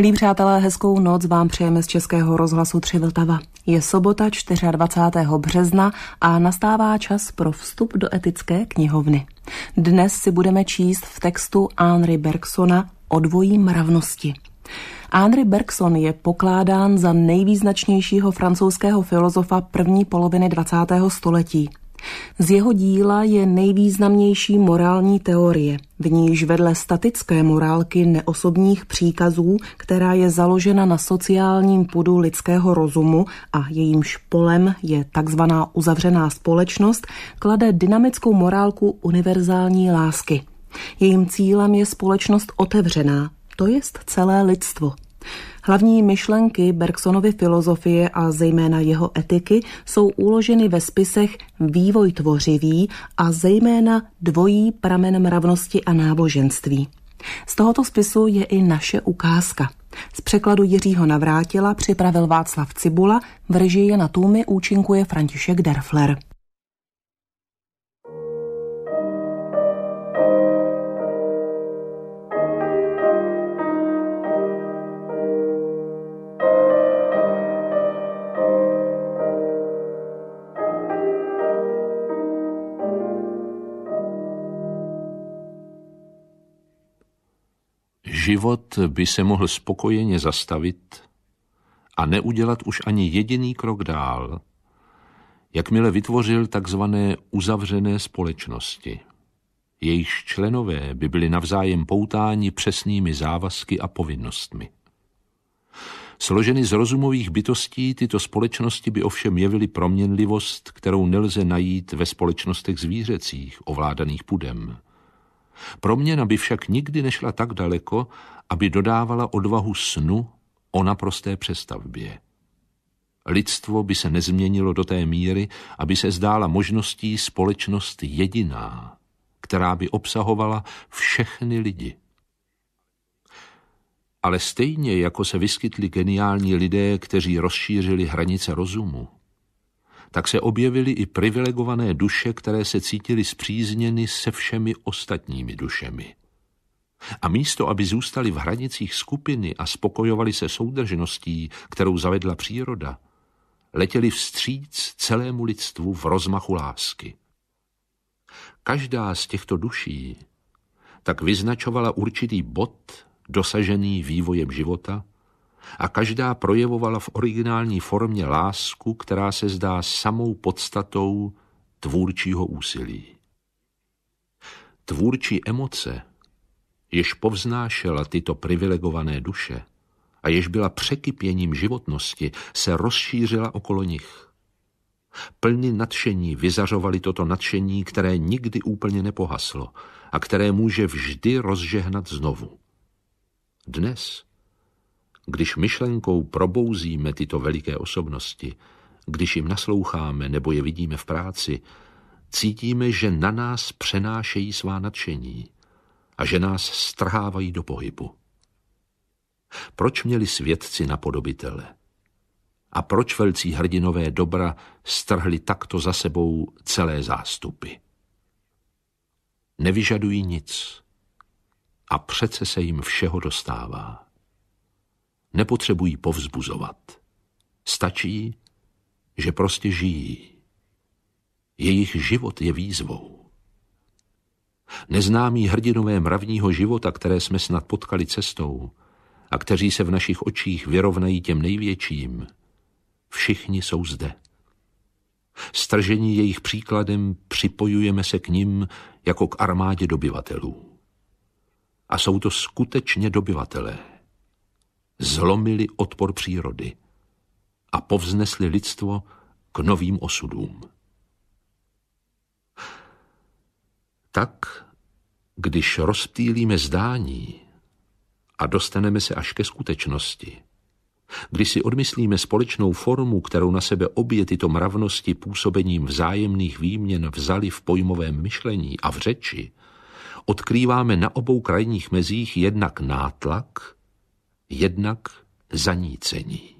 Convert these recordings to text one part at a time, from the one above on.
Milí přátelé, hezkou noc vám přejeme z Českého rozhlasu 3 Vltava. Je sobota 24. března a nastává čas pro vstup do etické knihovny. Dnes si budeme číst v textu Henry Bergsona o dvojí mravnosti. Henry Bergson je pokládán za nejvýznačnějšího francouzského filozofa první poloviny 20. století. Z jeho díla je nejvýznamnější morální teorie, v níž vedle statické morálky neosobních příkazů, která je založena na sociálním pudu lidského rozumu a jejímž polem je takzvaná uzavřená společnost, klade dynamickou morálku univerzální lásky. Jejím cílem je společnost otevřená, to jest celé lidstvo. Hlavní myšlenky Bergsonovy filozofie a zejména jeho etiky jsou uloženy ve spisech Vývoj tvořivý a zejména Dvojí pramen mravnosti a náboženství. Z tohoto spisu je i naše ukázka. Z překladu Jiřího Navrátila připravil Václav Cibula, v režii na tůmy účinkuje František Derfler. Život by se mohl spokojeně zastavit a neudělat už ani jediný krok dál, jakmile vytvořil takzvané uzavřené společnosti. Jejich členové by byli navzájem poutáni přesnými závazky a povinnostmi. Složeny z rozumových bytostí tyto společnosti by ovšem jevily proměnlivost, kterou nelze najít ve společnostech zvířecích, ovládaných pudem – Proměna by však nikdy nešla tak daleko, aby dodávala odvahu snu o naprosté přestavbě. Lidstvo by se nezměnilo do té míry, aby se zdála možností společnost jediná, která by obsahovala všechny lidi. Ale stejně jako se vyskytli geniální lidé, kteří rozšířili hranice rozumu, tak se objevily i privilegované duše, které se cítily zpřízněny se všemi ostatními dušemi. A místo, aby zůstali v hranicích skupiny a spokojovali se soudržností, kterou zavedla příroda, letěli vstříc celému lidstvu v rozmachu lásky. Každá z těchto duší tak vyznačovala určitý bod dosažený vývojem života, a každá projevovala v originální formě lásku, která se zdá samou podstatou tvůrčího úsilí. Tvůrčí emoce, jež povznášela tyto privilegované duše a jež byla překypěním životnosti, se rozšířila okolo nich. Plny nadšení vyzařovali toto nadšení, které nikdy úplně nepohaslo a které může vždy rozžehnat znovu. Dnes – když myšlenkou probouzíme tyto veliké osobnosti, když jim nasloucháme nebo je vidíme v práci, cítíme, že na nás přenášejí svá nadšení a že nás strhávají do pohybu. Proč měli svědci napodobitele? A proč velcí hrdinové dobra strhli takto za sebou celé zástupy? Nevyžadují nic a přece se jim všeho dostává nepotřebují povzbuzovat. Stačí, že prostě žijí. Jejich život je výzvou. Neznámí hrdinové mravního života, které jsme snad potkali cestou a kteří se v našich očích vyrovnají těm největším, všichni jsou zde. Stržení jejich příkladem připojujeme se k nim jako k armádě dobyvatelů. A jsou to skutečně dobyvatelé zlomili odpor přírody a povznesli lidstvo k novým osudům. Tak, když rozptýlíme zdání a dostaneme se až ke skutečnosti, když si odmyslíme společnou formu, kterou na sebe obě tyto mravnosti působením vzájemných výměn vzali v pojmovém myšlení a v řeči, odkrýváme na obou krajních mezích jednak nátlak jednak zanícení.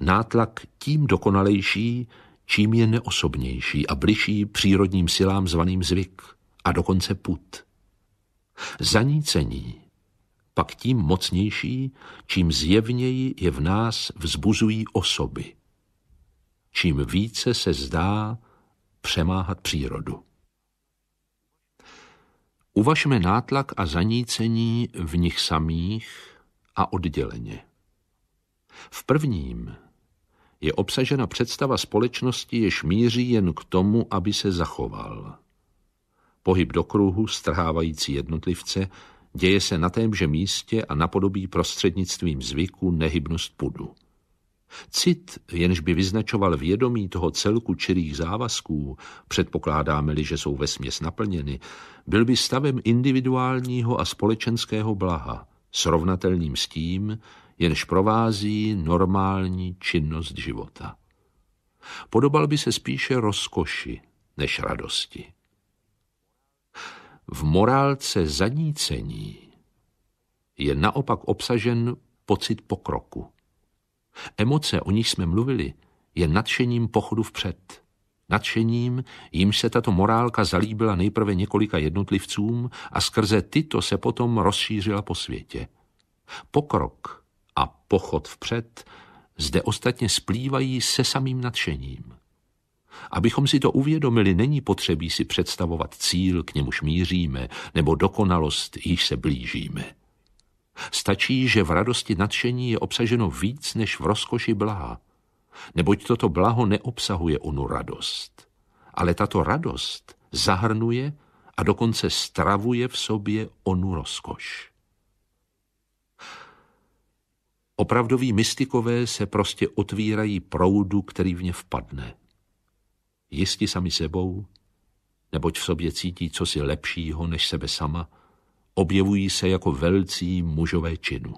Nátlak tím dokonalejší, čím je neosobnější a bližší přírodním silám zvaným zvyk a dokonce put. Zanícení pak tím mocnější, čím zjevněji je v nás vzbuzují osoby. Čím více se zdá přemáhat přírodu. Uvažme nátlak a zanícení v nich samých a odděleně. V prvním je obsažena představa společnosti, jež míří jen k tomu, aby se zachoval. Pohyb do kruhu, strhávající jednotlivce, děje se na témže místě a napodobí prostřednictvím zvyku nehybnost pudu. Cit, jenž by vyznačoval vědomí toho celku čirých závazků, předpokládáme-li, že jsou vesměs naplněny, byl by stavem individuálního a společenského blaha, srovnatelným s tím, jenž provází normální činnost života. Podobal by se spíše rozkoši než radosti. V morálce zanícení je naopak obsažen pocit pokroku. Emoce, o nich jsme mluvili, je nadšením pochodu vpřed. Nadšením, jim se tato morálka zalíbila nejprve několika jednotlivcům a skrze tyto se potom rozšířila po světě. Pokrok a pochod vpřed zde ostatně splývají se samým nadšením. Abychom si to uvědomili, není potřebí si představovat cíl, k němuž míříme, nebo dokonalost, již se blížíme. Stačí, že v radosti nadšení je obsaženo víc než v rozkoši bláha neboť toto blaho neobsahuje onu radost. Ale tato radost zahrnuje a dokonce stravuje v sobě onu rozkoš. Opravdoví mystikové se prostě otvírají proudu, který v ně vpadne. Jisti sami sebou, neboť v sobě cítí cosi lepšího než sebe sama, objevují se jako velcí mužové činu.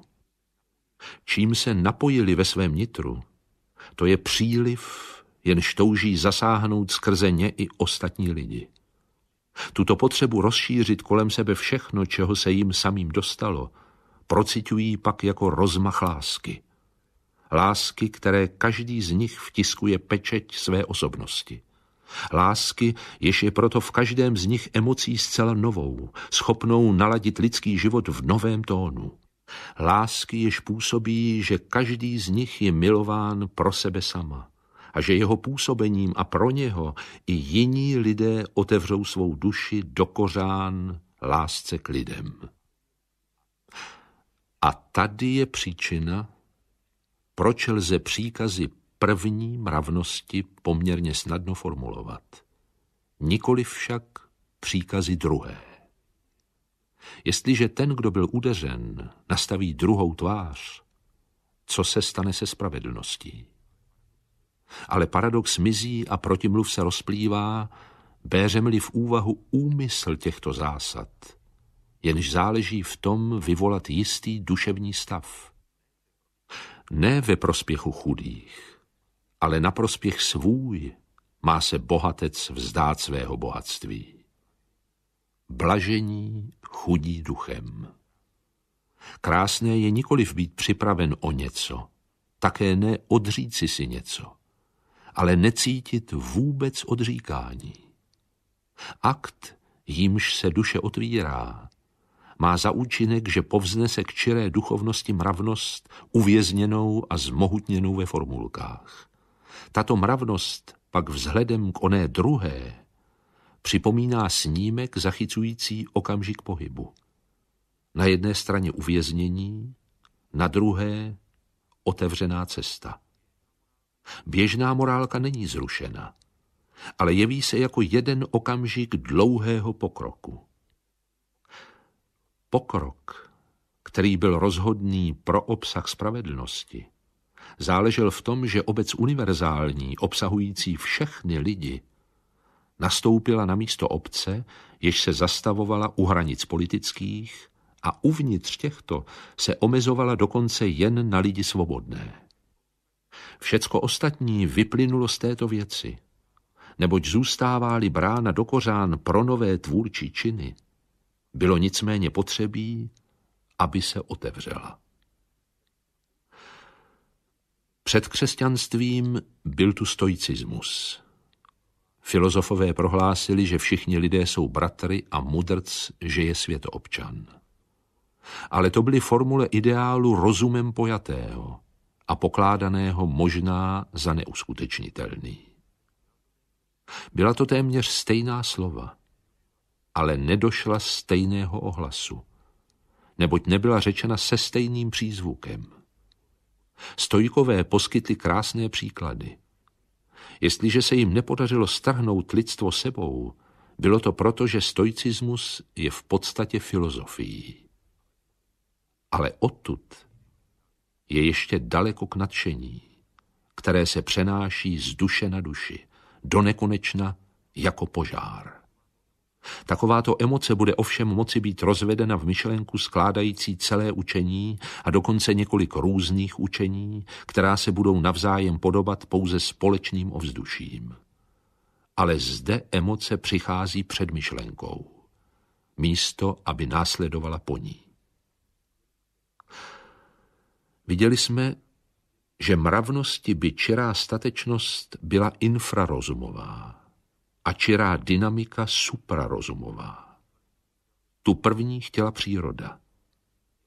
Čím se napojili ve svém nitru, to je příliv, jenž touží zasáhnout skrze ně i ostatní lidi. Tuto potřebu rozšířit kolem sebe všechno, čeho se jim samým dostalo, procitují pak jako rozmach lásky. Lásky, které každý z nich vtiskuje pečeť své osobnosti. Lásky, jež je proto v každém z nich emocí zcela novou, schopnou naladit lidský život v novém tónu lásky, jež působí, že každý z nich je milován pro sebe sama a že jeho působením a pro něho i jiní lidé otevřou svou duši do kořán lásce k lidem. A tady je příčina, proč lze příkazy první mravnosti poměrně snadno formulovat. Nikoli však příkazy druhé. Jestliže ten, kdo byl udeřen, nastaví druhou tvář, co se stane se spravedlností? Ale paradox mizí a protimluv se rozplývá, béřem-li v úvahu úmysl těchto zásad, jenž záleží v tom vyvolat jistý duševní stav. Ne ve prospěchu chudých, ale na prospěch svůj má se bohatec vzdát svého bohatství blažení chudí duchem. Krásné je nikoliv být připraven o něco, také ne odříci si něco, ale necítit vůbec odříkání. Akt, jímž se duše otvírá, má za účinek, že povznese k čiré duchovnosti mravnost uvězněnou a zmohutněnou ve formulkách. Tato mravnost pak vzhledem k oné druhé připomíná snímek zachycující okamžik pohybu. Na jedné straně uvěznění, na druhé otevřená cesta. Běžná morálka není zrušena, ale jeví se jako jeden okamžik dlouhého pokroku. Pokrok, který byl rozhodný pro obsah spravedlnosti, záležel v tom, že obec univerzální, obsahující všechny lidi, nastoupila na místo obce, jež se zastavovala u hranic politických a uvnitř těchto se omezovala dokonce jen na lidi svobodné. Všecko ostatní vyplynulo z této věci, neboť zůstává brána do kořán pro nové tvůrčí činy, bylo nicméně potřebí, aby se otevřela. Před křesťanstvím byl tu stoicismus. Filozofové prohlásili, že všichni lidé jsou bratry a mudrc, že je svět občan. Ale to byly formule ideálu rozumem pojatého a pokládaného možná za neuskutečnitelný. Byla to téměř stejná slova, ale nedošla stejného ohlasu, neboť nebyla řečena se stejným přízvukem. Stojkové poskytli krásné příklady – Jestliže se jim nepodařilo strhnout lidstvo sebou, bylo to proto, že stoicismus je v podstatě filozofií. Ale odtud je ještě daleko k nadšení, které se přenáší z duše na duši, do nekonečna jako požár. Takováto emoce bude ovšem moci být rozvedena v myšlenku skládající celé učení a dokonce několik různých učení, která se budou navzájem podobat pouze společným ovzduším. Ale zde emoce přichází před myšlenkou, místo aby následovala po ní. Viděli jsme, že mravnosti by čerá statečnost byla infrarozumová a čirá dynamika suprarozumová. Tu první chtěla příroda.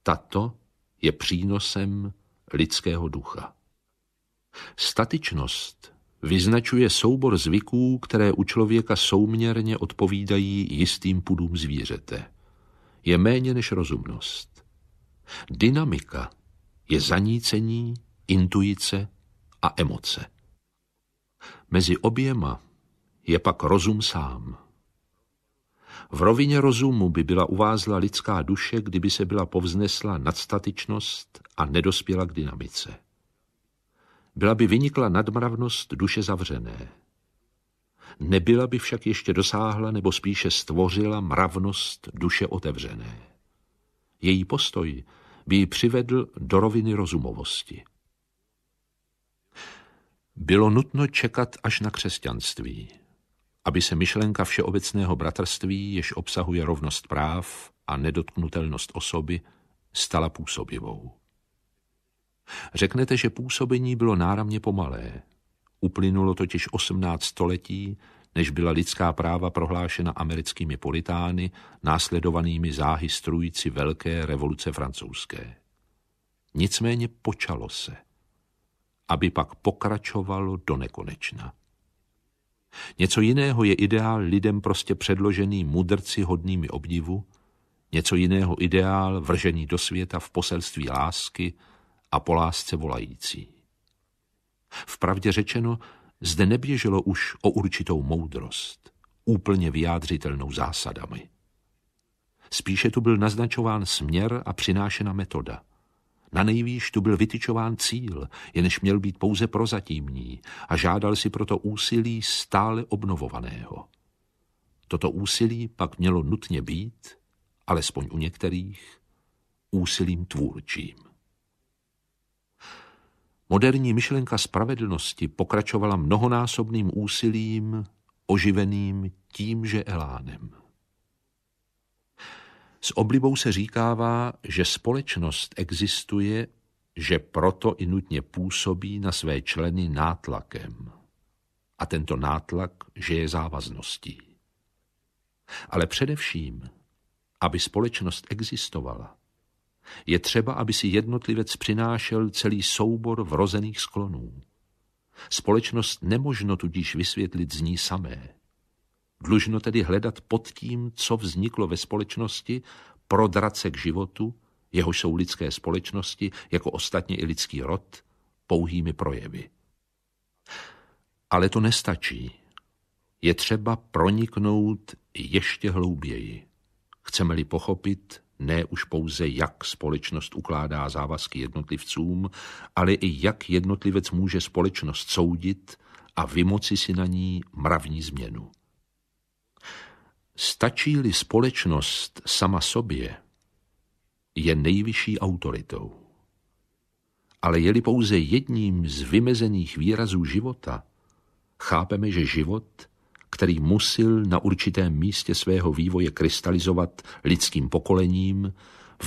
Tato je přínosem lidského ducha. Statičnost vyznačuje soubor zvyků, které u člověka souměrně odpovídají jistým pudům zvířete. Je méně než rozumnost. Dynamika je zanícení, intuice a emoce. Mezi oběma je pak rozum sám. V rovině rozumu by byla uvázla lidská duše, kdyby se byla povznesla nadstatičnost a nedospěla k dynamice. Byla by vynikla nadmravnost duše zavřené. Nebyla by však ještě dosáhla nebo spíše stvořila mravnost duše otevřené. Její postoj by ji přivedl do roviny rozumovosti. Bylo nutno čekat až na křesťanství aby se myšlenka všeobecného bratrství, jež obsahuje rovnost práv a nedotknutelnost osoby, stala působivou. Řeknete, že působení bylo náramně pomalé. Uplynulo totiž 18 století, než byla lidská práva prohlášena americkými politány, následovanými záhy strující velké revoluce francouzské. Nicméně počalo se, aby pak pokračovalo do nekonečna. Něco jiného je ideál lidem prostě předložený mudrci hodnými obdivu, něco jiného ideál vržený do světa v poselství lásky a po lásce volající. Vpravdě řečeno, zde neběželo už o určitou moudrost, úplně vyjádřitelnou zásadami. Spíše tu byl naznačován směr a přinášena metoda – na nejvýš tu byl vytyčován cíl, jenž měl být pouze prozatímní a žádal si proto úsilí stále obnovovaného. Toto úsilí pak mělo nutně být, alespoň u některých, úsilím tvůrčím. Moderní myšlenka spravedlnosti pokračovala mnohonásobným úsilím, oživeným tímže elánem. S oblibou se říkává, že společnost existuje, že proto i nutně působí na své členy nátlakem. A tento nátlak, že je závazností. Ale především, aby společnost existovala, je třeba, aby si jednotlivec přinášel celý soubor vrozených sklonů. Společnost nemožno tudíž vysvětlit z ní samé. Dlužno tedy hledat pod tím, co vzniklo ve společnosti, prodrat se k životu, jeho jsou lidské společnosti, jako ostatně i lidský rod, pouhými projevy. Ale to nestačí. Je třeba proniknout ještě hlouběji. Chceme-li pochopit, ne už pouze jak společnost ukládá závazky jednotlivcům, ale i jak jednotlivec může společnost soudit a vymoci si na ní mravní změnu. Stačí-li společnost sama sobě, je nejvyšší autoritou. Ale je-li pouze jedním z vymezených výrazů života, chápeme, že život, který musil na určitém místě svého vývoje krystalizovat lidským pokolením,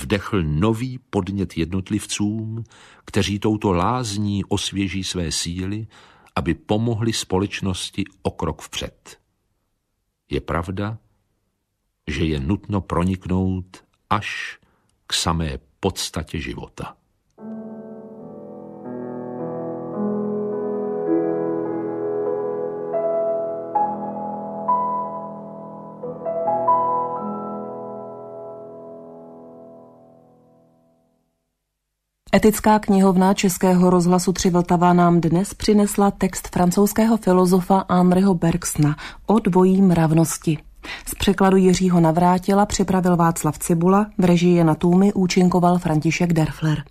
vdechl nový podnět jednotlivcům, kteří touto lázní osvěží své síly, aby pomohli společnosti o krok vpřed. Je pravda, že je nutno proniknout až k samé podstatě života. Etická knihovna Českého rozhlasu Tři Vltava nám dnes přinesla text francouzského filozofa Andreho Bergsna o dvojím rovnosti. Z překladu Jiřího Navrátila připravil Václav Cibula, v režii na Tůmy účinkoval František Derfler.